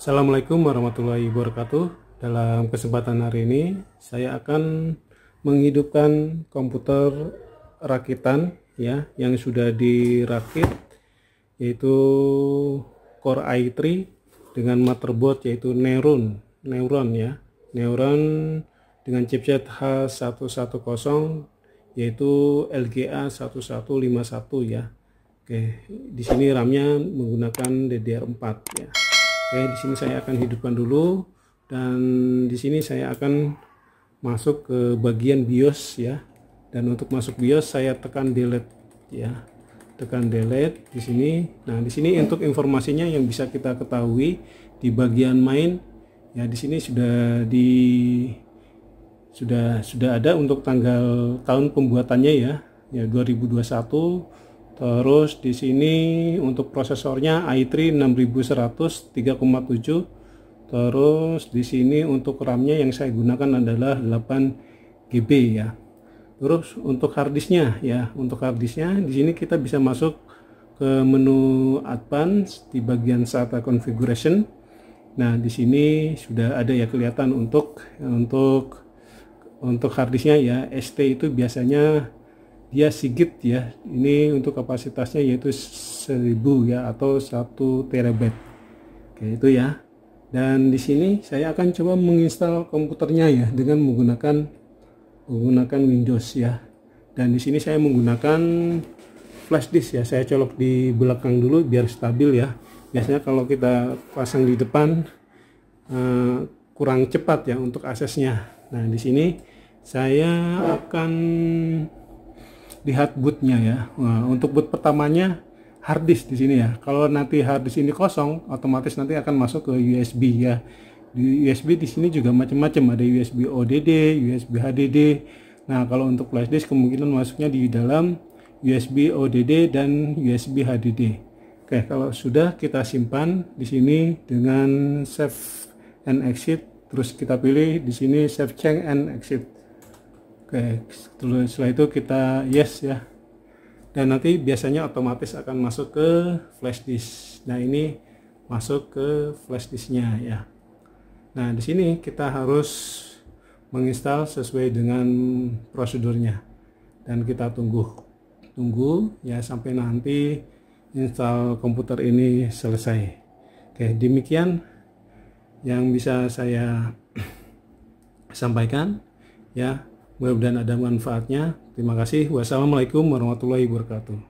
Assalamualaikum warahmatullahi wabarakatuh. Dalam kesempatan hari ini, saya akan menghidupkan komputer rakitan ya yang sudah dirakit yaitu Core i3 dengan motherboard yaitu Neuron, Neuron ya. Neuron dengan chipset H110 yaitu LGA1151 ya. Oke, di sini RAM-nya menggunakan DDR4 ya. Oke, di sini saya akan hidupkan dulu dan di sini saya akan masuk ke bagian BIOS ya. Dan untuk masuk BIOS saya tekan delete ya. Tekan delete di sini. Nah, di sini untuk informasinya yang bisa kita ketahui di bagian main ya di sini sudah di sudah sudah ada untuk tanggal tahun pembuatannya ya ya 2021 Terus di sini untuk prosesornya i3 6100 3,7. Terus di sini untuk RAM-nya yang saya gunakan adalah 8 GB ya. Terus untuk harddisknya ya, untuk harddisknya di sini kita bisa masuk ke menu advance di bagian SATA configuration. Nah, di sini sudah ada ya kelihatan untuk untuk untuk harddisknya ya ST itu biasanya dia sigit ya ini untuk kapasitasnya yaitu 1000 ya atau 1 terabyte oke itu ya dan di sini saya akan coba menginstal komputernya ya dengan menggunakan menggunakan Windows ya dan di sini saya menggunakan flash disk ya saya colok di belakang dulu biar stabil ya biasanya kalau kita pasang di depan uh, kurang cepat ya untuk aksesnya nah di sini saya akan lihat bootnya ya. Nah, untuk boot pertamanya hard disk di sini ya. Kalau nanti hard disk ini kosong, otomatis nanti akan masuk ke USB ya. Di USB di sini juga macam-macam ada USB ODD, USB HDD. Nah, kalau untuk flash disk kemungkinan masuknya di dalam USB ODD dan USB HDD. Oke, kalau sudah kita simpan di sini dengan save and exit, terus kita pilih di sini save change and exit. Oke, setelah itu kita yes ya. Dan nanti biasanya otomatis akan masuk ke flash disk. Nah, ini masuk ke flash disknya ya. Nah, di sini kita harus menginstal sesuai dengan prosedurnya. Dan kita tunggu. Tunggu ya sampai nanti install komputer ini selesai. Oke, demikian yang bisa saya sampaikan ya Mudah-mudahan ada manfaatnya. Terima kasih. Wassalamualaikum warahmatullahi wabarakatuh.